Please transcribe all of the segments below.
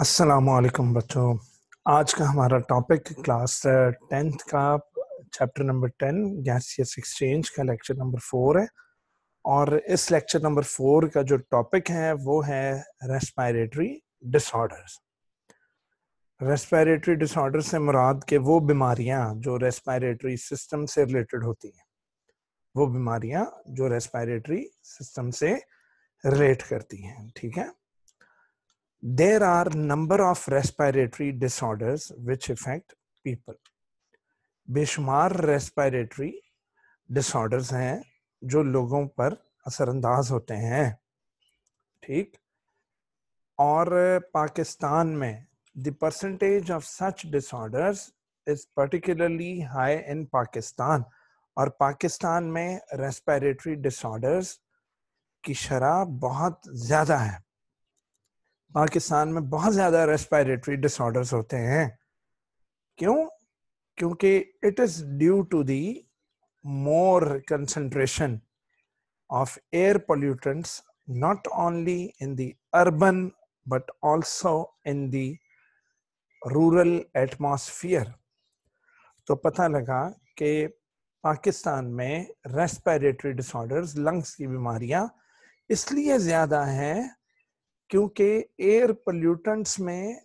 असलकम बच्चों आज का हमारा टॉपिक क्लास टेंथ का chapter number ten gaseous exchange का लेक्चर नंबर फोर है और इस लेक्चर नंबर फोर का जो टॉपिक है वो है रेस्पायरेटरी डिसऑर्डर्स रेस्पायरेटरी डिसऑर्डर से मुराद के वो बीमारियां जो रेस्पायरेटरी सिस्टम से रिलेटेड होती हैं वो बीमारियां जो रेस्पायरेटरी सिस्टम से रिलेट करती हैं ठीक है there are number of respiratory disorders which affect people बेशुमार रेस्पिरेटरी डिसऑर्डर्स हैं जो लोगों पर असरअंदाज होते हैं ठीक और पाकिस्तान में the percentage of such disorders is particularly high in Pakistan और पाकिस्तान में रेस्पिरेटरी डिसऑर्डर्स की शरह बहुत ज़्यादा है पाकिस्तान में बहुत ज़्यादा रेस्पायरेटरी डिसऑर्डर्स होते हैं क्यों क्योंकि it is due to the more concentration of air pollutants not only in the urban but also in the rural atmosphere तो पता लगा कि पाकिस्तान में रेस्पिरेटरी डिसऑर्डर्स लंग्स की बीमारियां इसलिए ज़्यादा हैं क्योंकि एयर पोल्यूटेंट्स में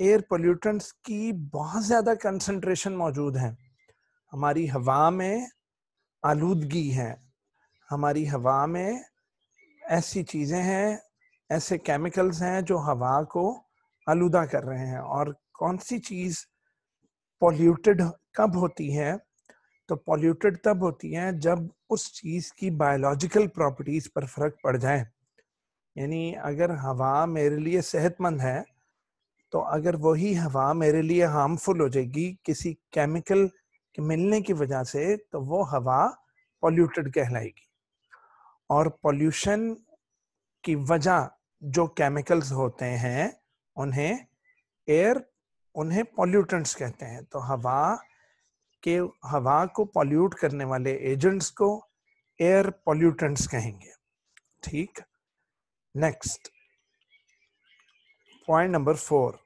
एयर पोल्यूटेंट्स की बहुत ज़्यादा कंसंट्रेशन मौजूद है हमारी हवा में आलूदगी है हमारी हवा में ऐसी चीज़ें हैं ऐसे केमिकल्स हैं जो हवा को आलूदा कर रहे हैं और कौन सी चीज़ पोल्यूटेड कब होती है तो पोल्यूटेड तब होती है जब उस चीज़ की बायोलॉजिकल प्रॉपर्टीज़ पर फर्क पड़ जाए यानी अगर हवा मेरे लिए सेहतमंद है तो अगर वही हवा मेरे लिए हार्मफुल हो जाएगी किसी केमिकल के मिलने की वजह से तो वो हवा पॉल्यूटेड कहलाएगी और पॉल्यूशन की वजह जो केमिकल्स होते हैं उन्हें एयर उन्हें पॉल्यूटेंट्स कहते हैं तो हवा के हवा को पॉल्यूट करने वाले एजेंट्स को एयर पॉल्यूटेंट्स कहेंगे ठीक Next, point number four.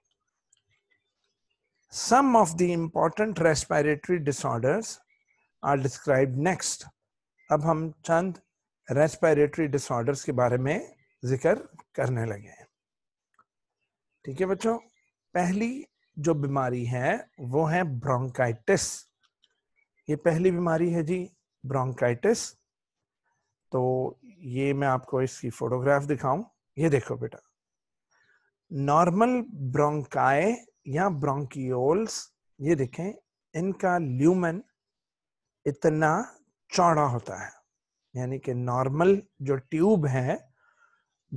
Some of the important respiratory disorders are described next. अब हम चंद रेस्पिरेटरी डिसऑर्डर्स के बारे में जिक्र करने लगे हैं ठीक है बच्चों पहली जो बीमारी है वो है ब्रोंकाइटिस ये पहली बीमारी है जी ब्रोंकाइटिस तो ये मैं आपको इसकी फोटोग्राफ दिखाऊं ये देखो बेटा नॉर्मल ब्रोंकाए या ब्रोंकियोल्स ये देखें इनका ल्यूमन इतना चौड़ा होता है यानी कि नॉर्मल जो ट्यूब है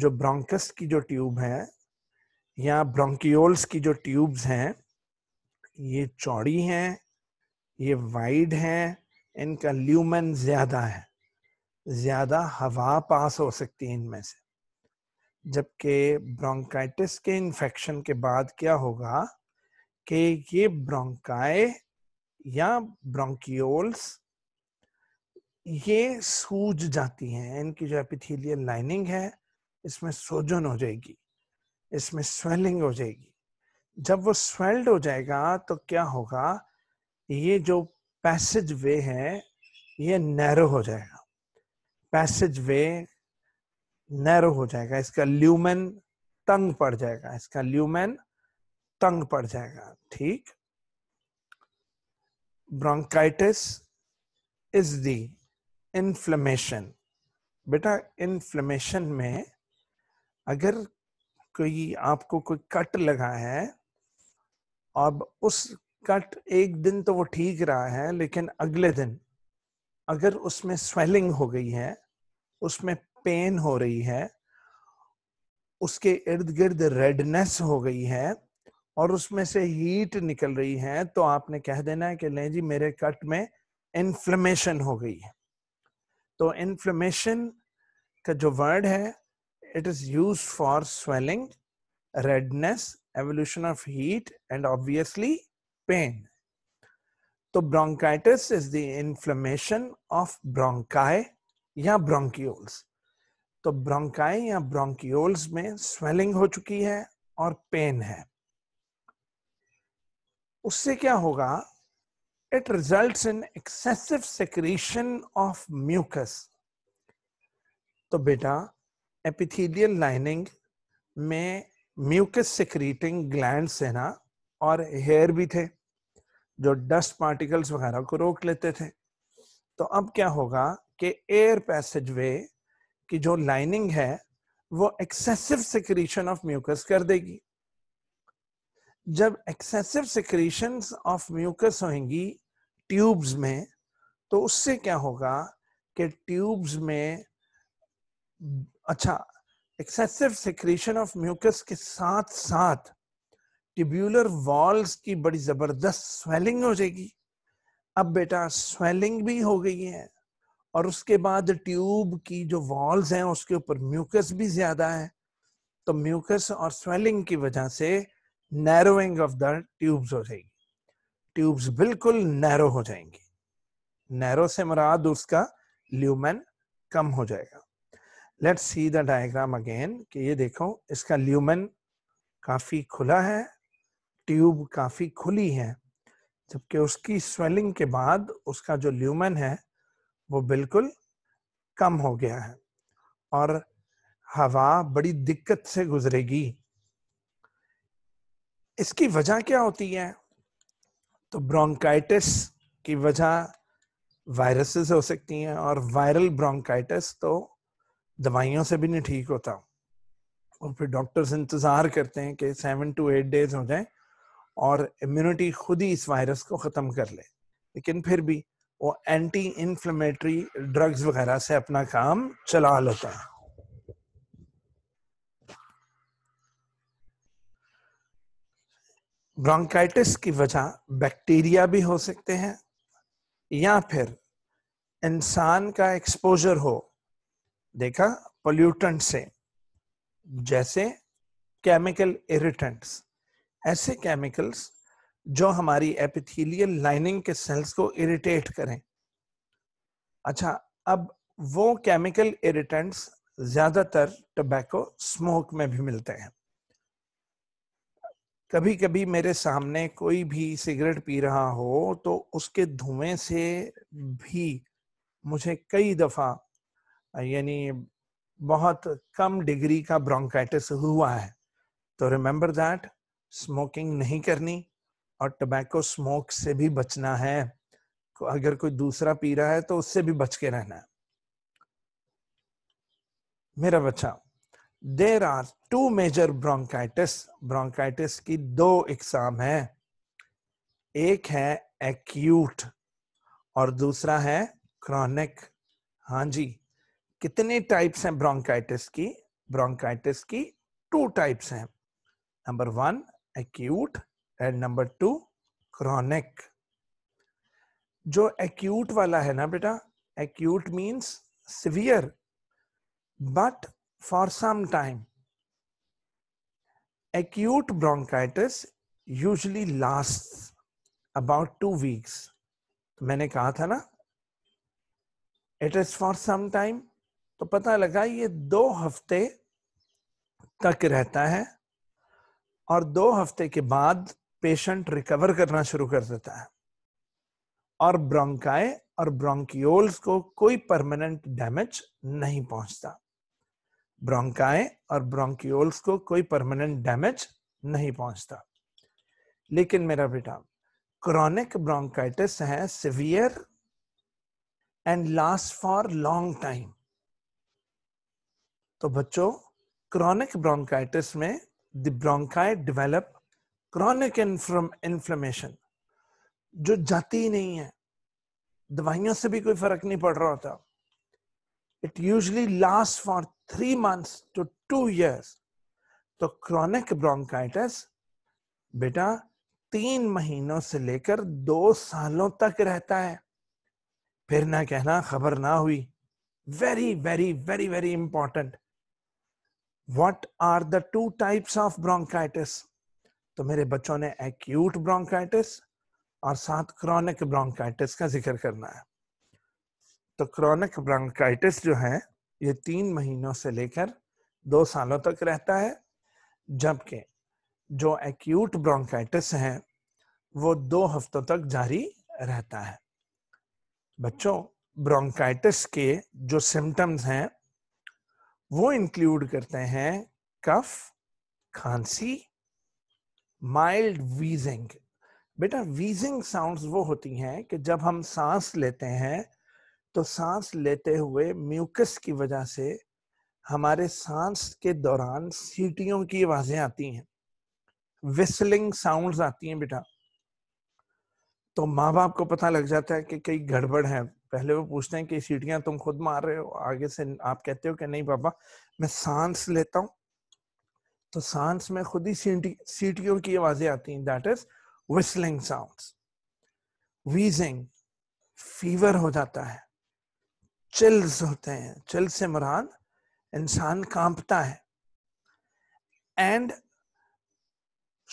जो ब्रोंकस की जो ट्यूब है या ब्रोंकियोल्स की जो ट्यूब्स हैं ये चौड़ी हैं ये वाइड हैं इनका ल्यूमन ज़्यादा है ज़्यादा हवा पास हो सकती है इनमें से जबकि ब्रोंकाइटिस के इन्फेक्शन के बाद क्या होगा कि ये ब्रोंकाए या ब्रोंकियोल्स ये सूज जाती हैं इनकी जो एपिथेलियल लाइनिंग है इसमें सोजन हो जाएगी इसमें स्वेलिंग हो जाएगी जब वो स्वेल्ड हो जाएगा तो क्या होगा ये जो पैसेज वे है ये नैरो हो जाएगा पैसेज वे नैरो हो जाएगा इसका ल्यूमेन तंग पड़ जाएगा इसका ल्यूमेन तंग पड़ जाएगा ठीक ब्रोंकाइटिस इज दी इन्फ्लेमेशन बेटा इन्फ्लेमेशन में अगर कोई आपको कोई कट लगा है अब उस कट एक दिन तो वो ठीक रहा है लेकिन अगले दिन अगर उसमें स्वेलिंग हो गई है उसमें पेन हो रही है उसके इर्द गिर्द रेडनेस हो गई है और उसमें से हीट निकल रही है तो आपने कह देना है कि नहीं जी मेरे कट में इन्फ्लेमेशन हो गई है तो इन्फ्लेमेशन का जो वर्ड है it is use for swelling redness evolution of heat and obviously pain तो bronchitis is the inflammation of bronchi या ब्रोंकियोल्स तो ब्रोंकाय या ब्रोंकियोल्स में स्वेलिंग हो चुकी है और पेन है उससे क्या होगा it result in excessive secretion of mucus तो बेटा एपिथेलियल लाइनिंग में म्यूकस सेक्रेटिंग ग्लैंड है ना और हेयर भी थे जो डस्ट पार्टिकल्स वगैरह को रोक लेते थे तो अब क्या होगा कि एयर पैसेज वे की जो लाइनिंग है वो एक्सेसिव सिक्रीशन ऑफ म्यूकस कर देगी जब एक्सेसिव सिक्रीशन ऑफ म्यूकस होंगी ट्यूब्स में तो उससे क्या होगा कि ट्यूब्स में अच्छा एक्सेसिव सिक्रीशन ऑफ म्यूकस के साथ साथ टिब्यूलर वॉल्स की बड़ी जबरदस्त स्वेलिंग हो जाएगी अब बेटा स्वेलिंग भी हो गई है और उसके बाद ट्यूब की जो वॉल्स हैं उसके ऊपर म्यूकस भी ज्यादा है तो म्यूकस और स्वेलिंग की वजह से नैरोइंग ऑफ द ट्यूब्स हो जाएगी ट्यूब्स बिल्कुल नैरो हो जाएंगी नैरो से मराद उसका ल्यूमेन कम हो जाएगा let's see the diagram again कि ये देखो इसका ल्यूमेन काफी खुला है ट्यूब काफी खुली है जबकि उसकी स्वेलिंग के बाद उसका जो ल्यूमन है वो बिल्कुल कम हो गया है और हवा बड़ी दिक्कत से गुजरेगी इसकी वजह क्या होती है तो ब्रोंकाइटिस की वजह वायरसेस हो सकती हैं और वायरल ब्रोंकाइटिस तो दवाइयों से भी नहीं ठीक होता और फिर डॉक्टर्स इंतज़ार करते हैं कि सेवन टू एट डेज हो जाए और इम्यूनिटी खुद ही इस वायरस को ख़त्म कर ले लेकिन फिर भी वो एंटी इन्फ्लेमेटरी ड्रग्स वगैरह से अपना काम चला लेता है ब्रोंकाइटिस की वजह बैक्टीरिया भी हो सकते हैं या फिर इंसान का एक्सपोजर हो देखा पोल्यूटेंट से जैसे केमिकल इरिटेंट्स ऐसे केमिकल्स जो हमारी एपिथेलियल लाइनिंग के सेल्स को इरिटेट करें अच्छा अब वो केमिकल इरिटेंट्स ज्यादातर टबैको स्मोक में भी मिलते हैं कभी कभी मेरे सामने कोई भी सिगरेट पी रहा हो तो उसके धुएं से भी मुझे कई दफा यानी बहुत कम डिग्री का ब्रोंकाइटिस हुआ है तो रिमेंबर दैट स्मोकिंग नहीं करनी और टबैको स्मोक से भी बचना है अगर कोई दूसरा पी रहा है तो उससे भी बच के रहना है मेरा बच्चा there are two major bronchitis bronchitis की दो इकसाम है एक है एक्यूट और दूसरा है क्रॉनिक हाँ जी कितने टाइप्स हैं ब्रोंकाइटिस की ब्रोंकाइटिस की टू टाइप्स हैं number one acute and number two chronic जो एक्यूट वाला है ना बेटा acute means severe but for some time acute bronchitis usually last about two weeks मैंने कहा था ना it is for some time तो पता लगा ये दो हफ्ते तक रहता है और दो हफ्ते के बाद पेशेंट रिकवर करना शुरू कर देता है और ब्रोंकाय और ब्रोंकियोल्स को कोई परमानेंट डैमेज नहीं पहुंचता ब्रोंकाय और ब्रोंकियोल्स को कोई परमानेंट डैमेज नहीं पहुंचता लेकिन मेरा बेटा क्रॉनिक ब्रोंकाइटिस है severe and last for long time तो बच्चों क्रॉनिक ब्रोंकाइटिस में the bronchi develop chronic inflammation जो जाती ही नहीं है दवाइयों से भी कोई फर्क नहीं पड़ रहा होता it usually last for three months to two years तो क्रॉनिक ब्रोंकाइटिस बेटा तीन महीनों से लेकर दो सालों तक रहता है फिर ना कहना खबर ना हुई very very very very important what are the two types of bronchitis तो मेरे बच्चों ने एक्यूट ब्रोंकाइटिस और साथ क्रॉनिक ब्रोंकाइटिस का जिक्र करना है तो क्रॉनिक ब्रोंकाइटिस जो है ये तीन महीनों से लेकर दो सालों तक रहता है जबकि जो एक्यूट ब्रोंकाइटिस है वो दो हफ्तों तक जारी रहता है बच्चों ब्रोंकाइटिस के जो सिम्टम्स हैं वो इंक्लूड करते हैं कफ खांसी माइल्ड वीजिंग बेटा वीजिंग साउंड्स वो होती हैं कि जब हम सांस लेते हैं तो सांस लेते हुए म्यूकस की वजह से हमारे सांस के दौरान सीटियों की आवाजें आती हैं विस्लिंग साउंड्स आती हैं बेटा तो माँ बाप को पता लग जाता है कि कई गड़बड़ है पहले वो पूछते हैं कि सीटियां तुम खुद मार रहे हो आगे से आप कहते हो कि नहीं बाबा मैं सांस लेता हूं तो सांस में खुद ही सीटियों की आवाजें आती हैं that is whistling sound wheezing fever हो जाता है चिल्स होते हैं चिल से मुराद इंसान कांपता है एंड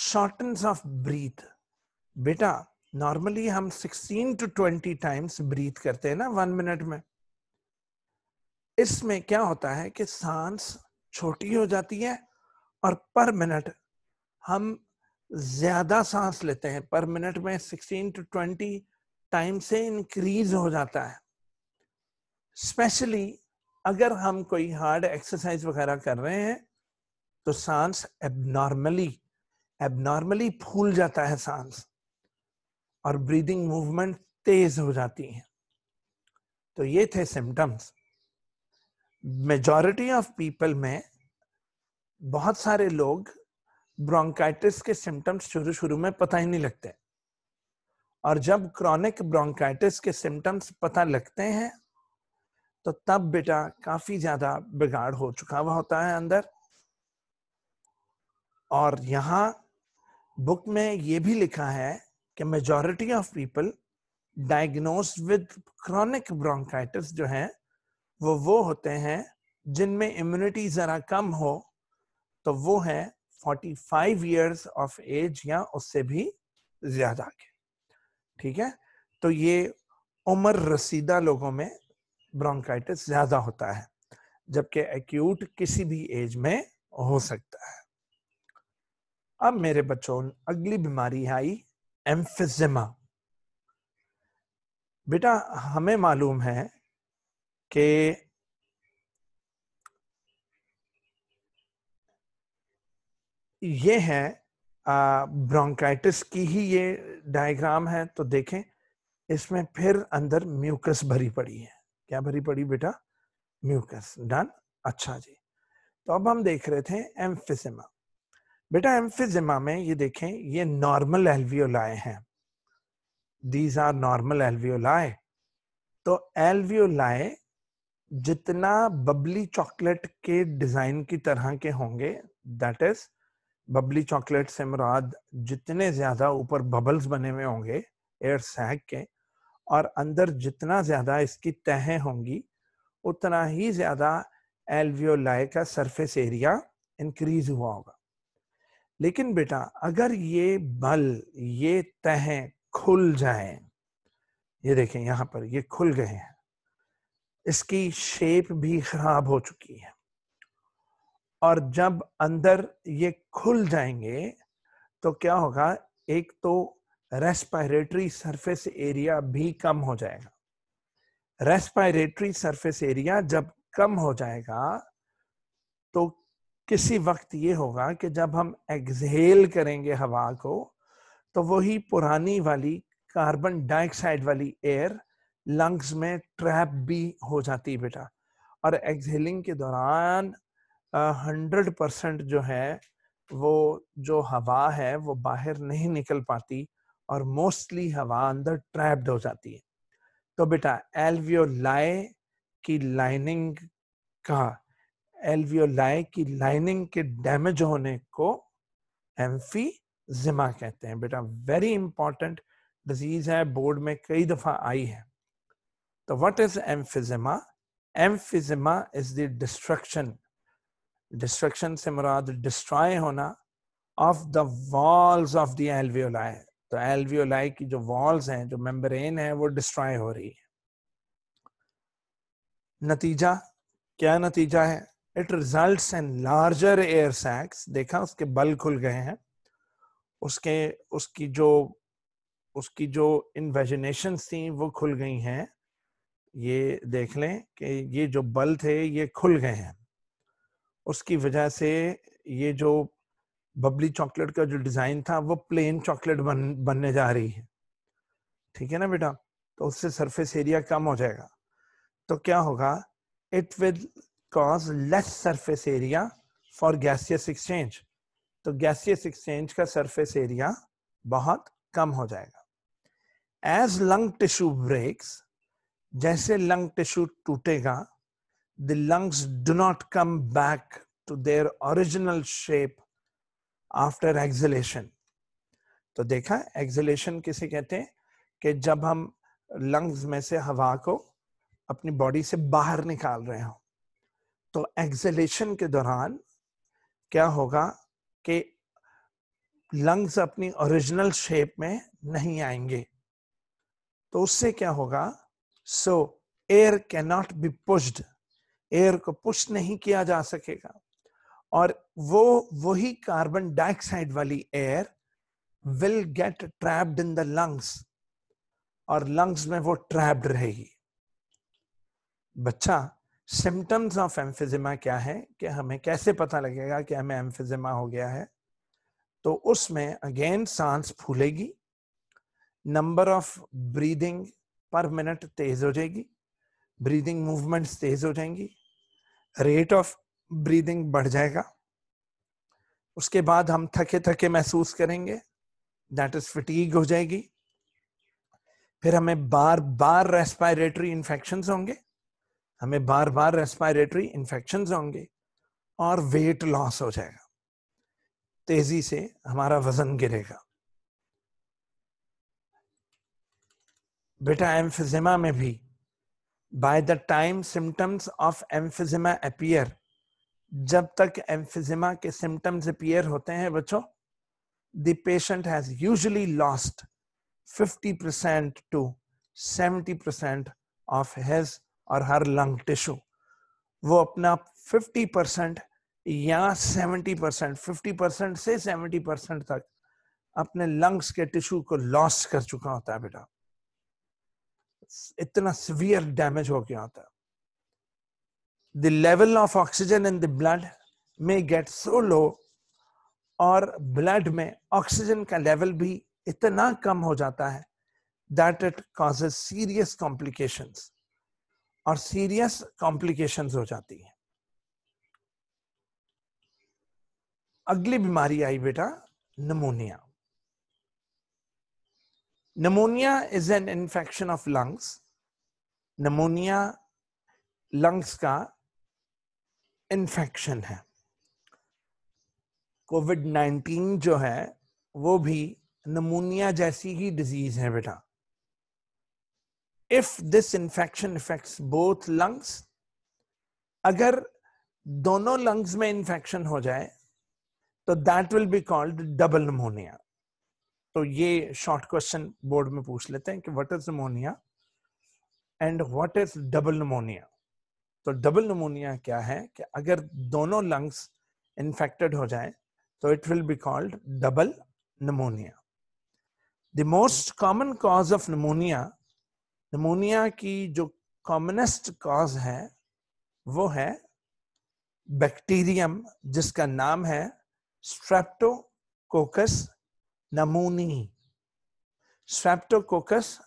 शॉर्टन ऑफ ब्रीथ बेटा नॉर्मली हम 16 टू 20 टाइम्स ब्रीथ करते हैं ना वन मिनट में इसमें क्या होता है कि सांस छोटी हो जाती है और पर मिनट हम ज्यादा सांस लेते हैं पर मिनट में 16 टू 20 टाइम से इंक्रीज हो जाता है स्पेशली अगर हम कोई हार्ड एक्सरसाइज वगैरह कर रहे हैं तो सांस एबनॉर्मली एबनॉर्मली फूल जाता है सांस और ब्रीदिंग मूवमेंट तेज हो जाती है तो ये थे सिम्टम्स मेजॉरिटी ऑफ पीपल में बहुत सारे लोग ब्रोंकाइटिस के सिम्टम्स शुरू शुरू में पता ही नहीं लगते और जब क्रॉनिक ब्रोंकाइटिस के सिम्टम्स पता लगते हैं तो तब बेटा काफी ज्यादा बिगाड़ हो चुका हुआ होता है अंदर और यहां बुक में ये भी लिखा है कि majority of people diagnose with chronic bronchitis जो है वो वो होते हैं जिनमें इम्यूनिटी ज़रा कम हो तो वो है 45 ईयर्स ऑफ एज या उससे भी ज़्यादा के ठीक है तो ये उम्र रसीदा लोगों में ब्रोंकाइटिस ज़्यादा होता है जबकि एक्यूट किसी भी एज में हो सकता है अब मेरे बच्चों अगली बीमारी आई एम्फिजिमा बेटा हमें मालूम है कि ये है ब्रोंकाइटिस की ही ये डायग्राम है तो देखें इसमें फिर अंदर म्यूकस भरी पड़ी है क्या भरी पड़ी बेटा म्यूकस डन अच्छा जी तो अब हम देख रहे थे एम्फिसिमा बेटा एम्फिजिमा में ये देखें ये नॉर्मल एल्वियोलाए हैं दीज आर नॉर्मल एलवियोलाय तो एल्वियोलाए जितना बबली चॉकलेट के डिजाइन की तरह के होंगे दैट इज बबली चॉकलेट से मुराद जितने ज्यादा ऊपर बबल्स बने हुए होंगे एयर सैक के और अंदर जितना ज्यादा इसकी तहें होंगी उतना ही ज्यादा एल्वियोलाए का सरफेस एरिया इंक्रीज हुआ होगा लेकिन बेटा अगर ये बल ये तह खुल जाए ये देखें यहां पर ये खुल गए हैं इसकी शेप भी खराब हो चुकी है और जब अंदर ये खुल जाएंगे तो क्या होगा एक तो रेस्पायरेटरी सरफेस एरिया भी कम हो जाएगा रेस्पायरेटरी सरफेस एरिया जब कम हो जाएगा तो किसी वक्त ये होगा कि जब हम एक्सहेल करेंगे हवा को तो वही पुरानी वाली कार्बन डाइऑक्साइड वाली एयर लंग्स में ट्रैप भी हो जाती है बेटा और एक्सहेलिंग के दौरान हंड्रेड परसेंट जो है वो जो हवा है वो बाहर नहीं निकल पाती और मोस्टली हवा अंदर ट्रैप्ड हो जाती है तो बेटा एल्वियोलाई की लाइनिंग का एल्वियोलाई की लाइनिंग के डैमेज होने को एम्फीजिमा कहते हैं बेटा वेरी इंपॉर्टेंट डिजीज है बोर्ड में कई दफा आई है तो what is emphysema emphysema is the destruction destruction से मुराद डिस्ट्रॉय होना of the walls of the alveoli तो एल्वियोलाई की जो वॉल्स हैं जो मेम्ब्रेन है वो डिस्ट्रॉय हो रही है नतीजा क्या नतीजा है it result in larger air sacs देखा उसके बल खुल गए हैं उसके उसकी जो उसकी जो इन्वेजिनेशन थी वो खुल गई हैं ये देख लें कि ये जो बल थे ये खुल गए हैं उसकी वजह से ये जो बबली चॉकलेट का जो डिज़ाइन था वो प्लेन चॉकलेट बन बनने जा रही है ठीक है ना बेटा तो उससे सरफेस एरिया कम हो जाएगा तो क्या होगा it will cause less surface area for gaseous exchange तो gaseous exchange का surface area बहुत कम हो जाएगा as lung tissue breaks जैसे lung tissue टूटेगा the lungs do not come back to their original shape after exhalation. तो देखा exhalation किसे कहते हैं कि जब हम lungs में से हवा को अपनी बॉडी से बाहर निकाल रहे हो तो एक्सलेशन के दौरान क्या होगा कि लंग्स अपनी ओरिजिनल शेप में नहीं आएंगे तो उससे क्या होगा so air cannot be pushed air को पुश नहीं किया जा सकेगा और वो वही कार्बन डाइऑक्साइड वाली air will get trapped in the lungs और लंग्स में वो ट्रैप्ड रहेगी बच्चा सिम्टम्स ऑफ एम्फिजिमा क्या है कि हमें कैसे पता लगेगा कि हमें एम्फिजिमा हो गया है तो उसमें अगेन सांस फूलेगी नंबर ऑफ ब्रीदिंग पर मिनट तेज हो जाएगी ब्रीदिंग मूवमेंट्स तेज हो जाएंगी रेट ऑफ ब्रीदिंग बढ़ जाएगा उसके बाद हम थके थके महसूस करेंगे दैट इज फिटीग हो जाएगी फिर हमें बार बार रेस्पायरेटरी इन्फेक्शन होंगे हमें बार बार रेस्पायरेटरी इन्फेक्शन होंगे और वेट लॉस हो जाएगा तेजी से हमारा वजन गिरेगा बेटा एम्फिजिमा में भी by the time symptoms of emphysema appear जब तक एम्फिजिमा के सिम्टम्स अपियर होते हैं बच्चों the patient has usually lost 50% to 70% of his और हर लंग टिश्यू वो अपना 50 परसेंट या 70 परसेंट फिफ्टी परसेंट से 70 परसेंट तक अपने लंग्स के टिश्यू को लॉस कर चुका होता है बेटा इतना सिवियर डैमेज हो गया होता है the level of oxygen in the blood में गेट सो लो और ब्लड में ऑक्सीजन का लेवल भी इतना कम हो जाता है that it causes serious complications और सीरियस कॉम्प्लिकेशंस हो जाती हैं अगली बीमारी आई बेटा pneumonia pneumonia is an infection of lungs pneumonia lungs का इन्फेक्शन है कोविड नाइनटीन जो है वो भी नमोनिया जैसी ही डिजीज है बेटा if this infection effect both lungs अगर दोनों लंग्स में इंफेक्शन हो जाए तो that will be called double pneumonia तो ये शॉर्ट क्वेश्चन बोर्ड में पूछ लेते हैं कि what is pneumonia and what is double pneumonia तो डबल नमोनिया क्या है कि अगर दोनों लंग्स इन्फेक्टेड हो जाए तो it will be called double pneumonia the most common cause of pneumonia pneumonia की जो कॉमनेस्ट कॉज है वो है बैक्टीरियम जिसका नाम है स्ट्रेप्टोकोकस नमूनी स्ट्रेप्टोकोकस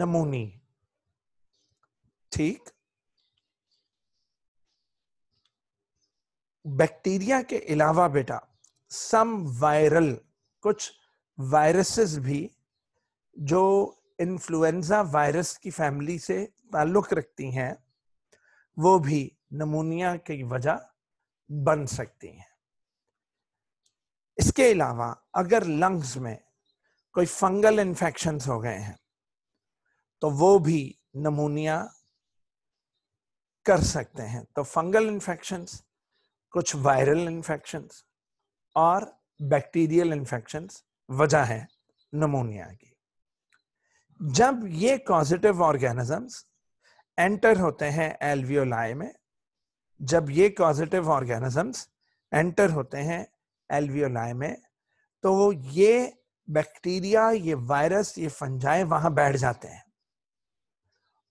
नमूनी ठीक बैक्टीरिया के अलावा बेटा सम वायरल कुछ वायरसेस भी जो इन्फ्लुएंजा वायरस की फैमिली से ताल्लुक रखती हैं वो भी नमूनिया की वजह बन सकती हैं इसके अलावा अगर लंग्स में कोई फंगल इन्फेक्शन हो गए हैं तो वो भी नमूनिया कर सकते हैं तो फंगल इन्फेक्शंस कुछ वायरल इन्फेक्शंस और बैक्टीरियल इन्फेक्शंस वजह है नमूनिया की जब ये कॉजिटिव ऑर्गेनिजम्स एंटर होते हैं एलवीओलाई में जब ये कॉजिटिव ऑर्गेनिजम्स एंटर होते हैं एलवीओलाई में तो वो ये बैक्टीरिया ये वायरस ये फंजाए वहां बैठ जाते हैं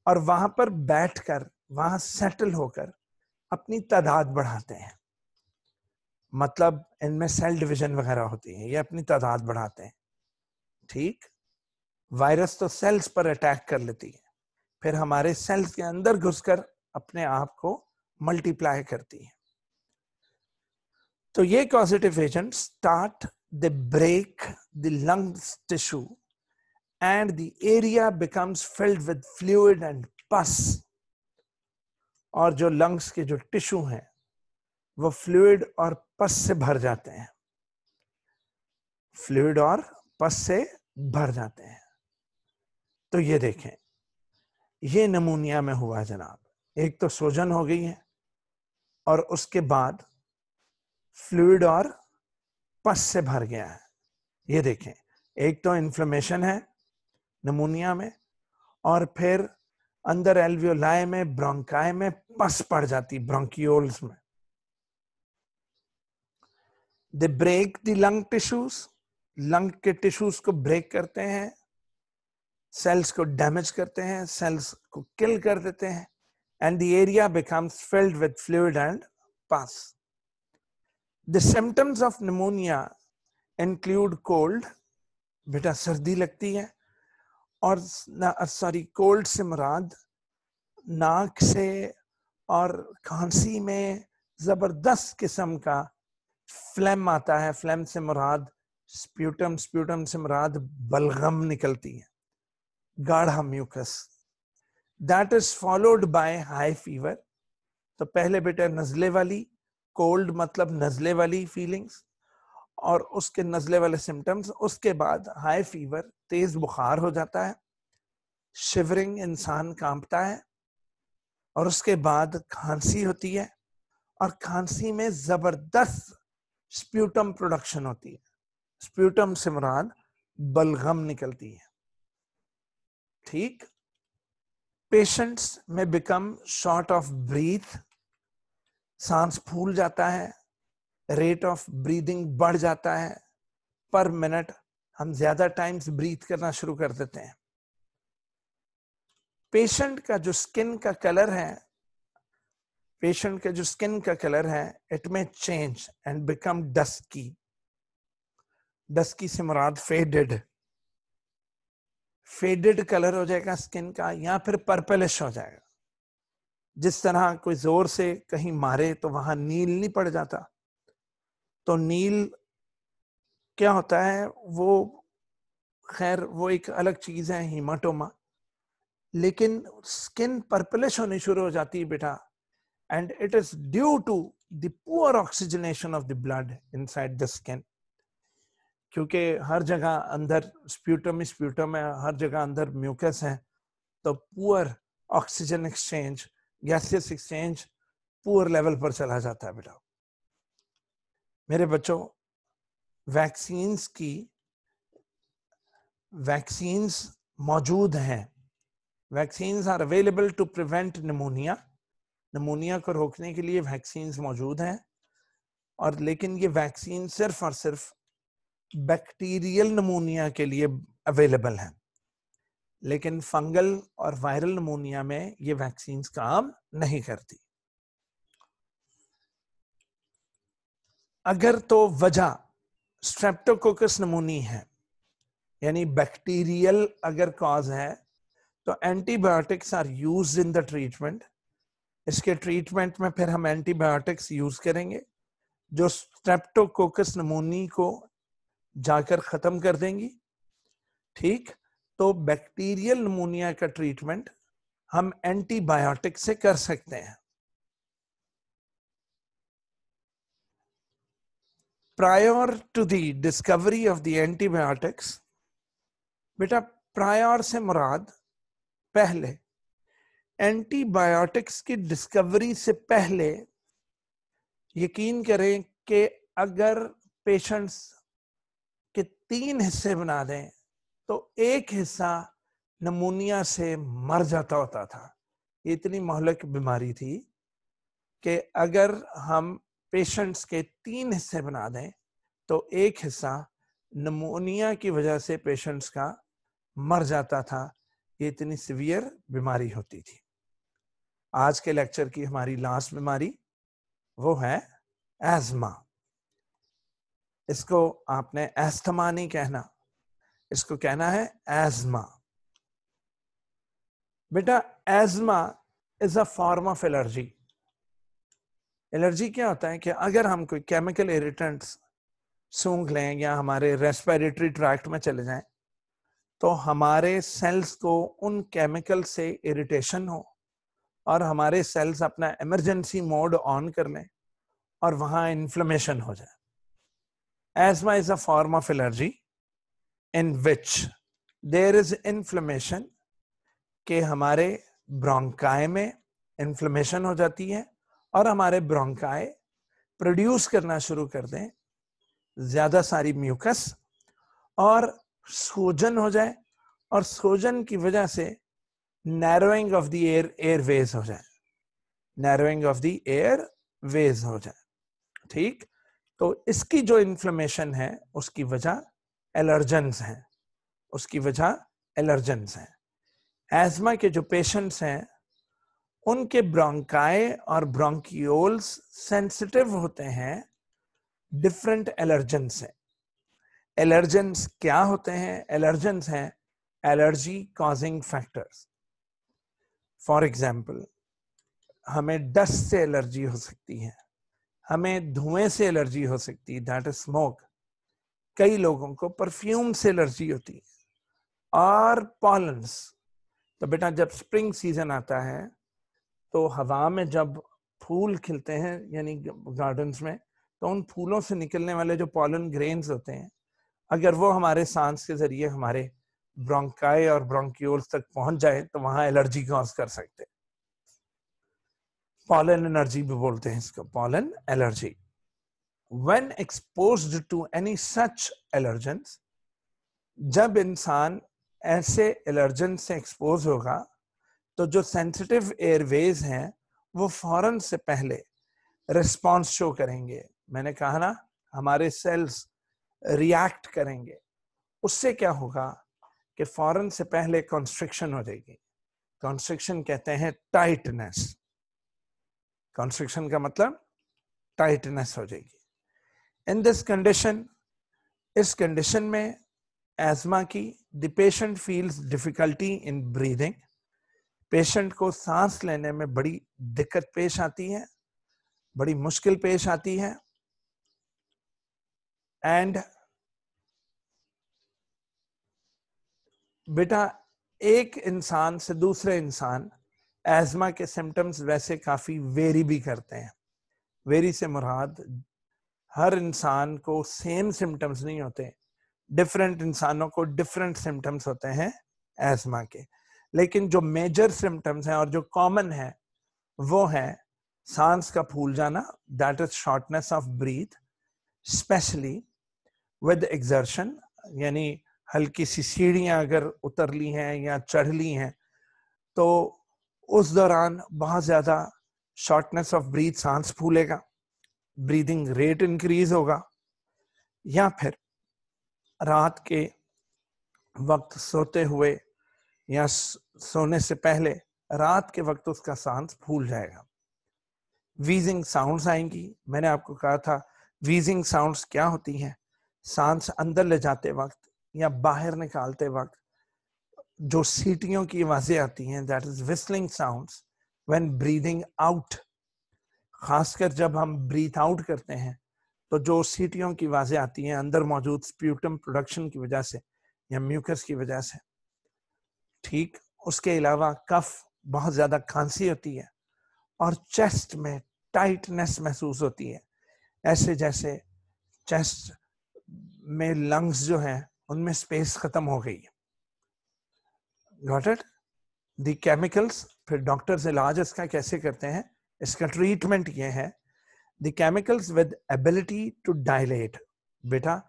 और वहां पर बैठकर वहां सेटल होकर अपनी तादाद बढ़ाते हैं मतलब इनमें सेल डिवीजन वगैरह होती है ये अपनी तादाद बढ़ाते हैं ठीक वायरस तो सेल्स पर अटैक कर लेती है फिर हमारे सेल्स के अंदर घुसकर अपने आप को मल्टीप्लाई करती है तो ये causative agent start the break the lungs tissue and the area becomes filled with fluid and pus और जो लंग्स के जो टिश्यू हैं वो फ्लूड और पस से भर जाते हैं फ्लूड और पस से भर जाते हैं तो ये देखें ये नमूनिया में हुआ जनाब एक तो सोजन हो गई है और उसके बाद फ्लूड और पस से भर गया है ये देखें एक तो इन्फ्लेमेशन है नमूनिया में और फिर अंदर एल्वियोलाय में ब्रोंकाय में पस पड़ जाती ब्रोंकियोल्स में they break the lung tissues lung के टिश्यूज को ब्रेक करते हैं सेल्स को डैमेज करते हैं सेल्स को किल कर देते हैं and the area becomes filled with fluid and pus the symptoms of pneumonia include cold बेटा सर्दी लगती है और सॉरी कोल्ड से मुराद नाक से और खांसी में जबरदस्त किस्म का फ्लैम आता है फ्लैम से मुराद स्प्यूटम स्प्यूटम से मुराद बलगम निकलती है गाढ़ा mucus that is followed by high fever तो पहले बेटा नज़ले वाली कोल्ड मतलब नज़ले वाली फीलिंग्स और उसके नज़ले वाले सिम्टम्स उसके बाद हाई फीवर तेज बुखार हो जाता है शिवरिंग इंसान कांपता है और उसके बाद खांसी होती है और खांसी में जबरदस्त स्प्यूटम प्रोडक्शन होती है स्प्यूटम से मुराद बलगम निकलती है ठीक पेशेंट्स में बिकम शॉर्ट ऑफ ब्रीथ सांस फूल जाता है रेट ऑफ ब्रीदिंग बढ़ जाता है पर मिनट हम ज्यादा टाइम्स ब्रीथ करना शुरू कर देते हैं पेशेंट का जो स्किन का कलर है पेशेंट का जो स्किन का कलर है it may change and become dusky dusky से मुराद फेडेड फेडेड कलर हो जाएगा स्किन का या फिर पर्पलिश हो जाएगा जिस तरह कोई जोर से कहीं मारे तो वहां नील नहीं पड़ जाता तो नील क्या होता है वो खैर वो एक अलग चीज है हीमाटोमा लेकिन स्किन पर्पलिश होनी शुरू हो जाती है बेटा and it is due to the poor oxygenation of the blood inside the skin क्योंकि हर जगह अंदर स्प्यूटम स्प्यूटम है हर जगह अंदर म्यूकस है तो poor oxygen exchange gaseous exchange poor level पर चला जाता है बेटा मेरे बच्चों वैक्सीन की वैक्सीन मौजूद हैं vaccine are available to prevent pneumonia pneumonia को रोकने के लिए वैक्सीन मौजूद हैं और लेकिन ये वैक्सीन सिर्फ और सिर्फ बैक्टीरियल नमूनिया के लिए अवेलेबल हैं लेकिन फंगल और वायरल नमूनिया में ये वैक्सीन काम नहीं करती अगर तो वजह स्ट्रेप्टोकोकस नमूनी है यानी बैक्टीरियल अगर कॉज है तो antibiotics are use in the treatment इसके ट्रीटमेंट में फिर हम एंटीबायोटिक्स यूज करेंगे जो स्ट्रेप्टोकोकस नमूनी को जाकर खत्म कर देंगी ठीक तो बैक्टीरियल निमोनिया का ट्रीटमेंट हम एंटीबायोटिक से कर सकते हैं prior to the discovery of the antibiotics बेटा प्रायर से मुराद पहले एंटीबायोटिक्स की डिस्कवरी से पहले यकीन करें कि अगर पेशेंट्स तीन हिस्से बना दें तो एक हिस्सा नमूनिया से मर जाता होता था ये इतनी मोहलक बीमारी थी कि अगर हम पेशेंट्स के तीन हिस्से बना दें तो एक हिस्सा नमोनिया की वजह से पेशेंट्स का मर जाता था ये इतनी सीवियर बीमारी होती थी आज के लेक्चर की हमारी लास्ट बीमारी वो है एजमा इसको आपने एस्थमा नहीं कहना इसको कहना है एजमा बेटा asthma is a form of allergy allergy क्या होता है कि अगर हम कोई केमिकल इरिटेंट्स सूंघ लें या हमारे रेस्पिरेटरी ट्रैक्ट में चले जाएं तो हमारे सेल्स को उन केमिकल से इरिटेशन हो और हमारे सेल्स अपना इमरजेंसी मोड ऑन कर लें और वहां इन्फ्लेमेशन हो जाए Asthma is a form of allergy in which there is inflammation के हमारे ब्रोंकाय में इन्फ्लेमेशन हो जाती है और हमारे ब्रोंकाय प्रोड्यूस करना शुरू कर दें ज्यादा सारी म्यूकस और सोजन हो जाए और सोजन की वजह से narrowing of the air airways हो जाए narrowing of the airways हो जाए ठीक तो इसकी जो इन्फ्लेमेशन है उसकी वजह एलर्जेंस हैं उसकी वजह एलर्जेंस हैं एस्मा के जो पेशेंट्स हैं उनके ब्रोंकाए और ब्रोंकियोल्स सेंसिटिव होते हैं डिफरेंट एलर्जेंस से एलर्जेंस क्या होते हैं एलर्जेंस हैं allergy causing factors for example हमें डस्ट से एलर्जी हो सकती है हमें धुएं से एलर्जी हो सकती है दैट इज स्मोक कई लोगों को परफ्यूम से एलर्जी होती है और पॉलन्स तो बेटा जब स्प्रिंग सीजन आता है तो हवा में जब फूल खिलते हैं यानी गार्डन्स में तो उन फूलों से निकलने वाले जो पॉलन ग्रेन्स होते हैं अगर वो हमारे सांस के जरिए हमारे ब्रोंकाई और ब्रोंक्यूल्स तक पहुंच जाए तो वहाँ एलर्जी कॉज कर सकते हैं पॉलन एनर्जी भी बोलते हैं इसको pollen allergy when expose to any such allergen जब इंसान ऐसे एलर्जन से एक्सपोज होगा तो जो सेंसिटिव एयरवेज हैं वो फौरन से पहले रिस्पॉन्स शो करेंगे मैंने कहा ना हमारे सेल्स रिएक्ट करेंगे उससे क्या होगा कि फौरन से पहले कॉन्स्ट्रिक्शन हो जाएगी कॉन्स्ट्रिक्शन कहते हैं टाइटनेस कॉन्स्ट्रिक्शन का मतलब टाइटनेस हो जाएगी इन दिस कंडीशन इस कंडीशन में एजमा की the patient feels difficulty in breathing patient को सांस लेने में बड़ी दिक्कत पेश आती है बड़ी मुश्किल पेश आती है एंड बेटा एक इंसान से दूसरे इंसान एजमा के सिम्टम्स वैसे काफ़ी वेरी भी करते हैं वेरी से मुराद हर इंसान को सेम सिम्टम्स नहीं होते डिफरेंट इंसानों को डिफरेंट सिम्टम्स होते हैं एजमा के लेकिन जो मेजर सिम्टम्स हैं और जो कॉमन है वो है सांस का फूल जाना that is shortness of breath specially with exertion यानी हल्की सी सीढ़ियाँ अगर उतर ली हैं या चढ़ ली हैं तो उस दौरान बहुत ज़्यादा शॉर्टनेस ऑफ ब्रीथ सांस फूलेगा ब्रीदिंग रेट इंक्रीज होगा या फिर रात के वक्त सोते हुए या सोने से पहले रात के वक्त उसका सांस फूल जाएगा वीजिंग साउंड्स आएंगी मैंने आपको कहा था वीजिंग साउंड्स क्या होती हैं सांस अंदर ले जाते वक्त या बाहर निकालते वक्त जो सीटियों की आवाजें आती हैं that is whistling sounds when breathing out खासकर जब हम ब्रीथ आउट करते हैं तो जो सीटियों की आवाजें आती हैं अंदर मौजूद स्प्यूटम प्रोडक्शन की वजह से या म्यूकस की वजह से ठीक उसके अलावा कफ बहुत ज़्यादा खांसी होती है और चेस्ट में टाइटनेस महसूस होती है ऐसे जैसे चेस्ट में लंग्स जो हैं उनमें स्पेस ख़त्म हो गई है गॉट इट दी केमिकल्स फिर डॉक्टर्स इलाज इसका कैसे करते हैं इसका ट्रीटमेंट ये है the chemicals with ability to dilate बेटा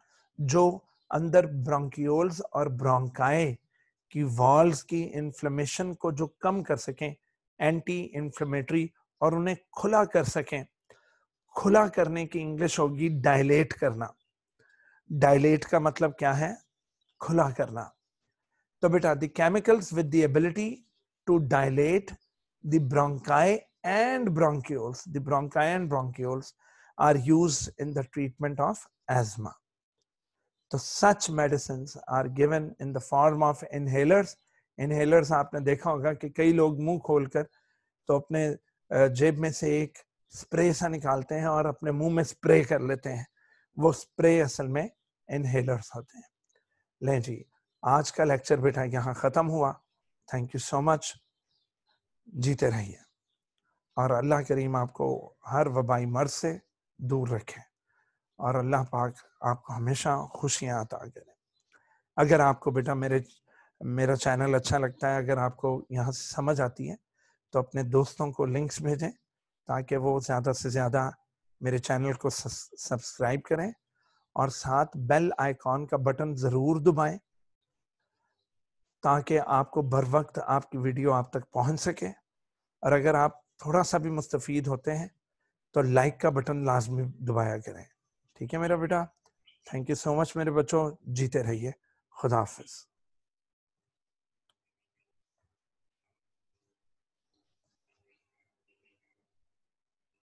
जो अंदर ब्रोंकियोल्स और ब्रोंकाए की वॉल्स की इन्फ्लेमेशन को जो कम कर सकें एंटी इन्फ्लेमेटरी और उन्हें खुला कर सकें खुला करने की इंग्लिश होगी डायलेट करना डायलेट का मतलब क्या है खुला करना तो बेटा the chemicals with the ability to dilate the bronchi and bronchioles the bronchi and bronchioles are use in the treatment of asthma तो such medicine are given in the form of inhalers inhalers आपने देखा होगा कि कई लोग मुंह खोलकर तो अपने जेब में से एक स्प्रे सा निकालते हैं और अपने मुंह में स्प्रे कर लेते हैं वो स्प्रे असल में इनहेलर्स होते हैं ले जी आज का लेक्चर बेटा यहाँ ख़त्म हुआ थैंक यू सो मच जीते रहिए और अल्लाह करीम आपको हर वबाई मर्ज से दूर रखें और अल्लाह पाक आपको हमेशा खुशियाँ अता करें अगर आपको बेटा मेरे मेरा चैनल अच्छा लगता है अगर आपको यहाँ से समझ आती है तो अपने दोस्तों को लिंक्स भेजें ताकि वो ज़्यादा से ज़्यादा मेरे चैनल को सब्सक्राइब करें और साथ बेल आइकॉन का बटन ज़रूर दबाएं ताकि आपको बर वक्त आपकी वीडियो आप तक पहुंच सके और अगर आप थोड़ा सा भी मुस्तफ़ होते हैं तो लाइक का बटन लाजमी दबाया करें ठीक है मेरा बेटा थैंक यू सो मच मेरे बच्चों जीते रहिए खुदाफिज़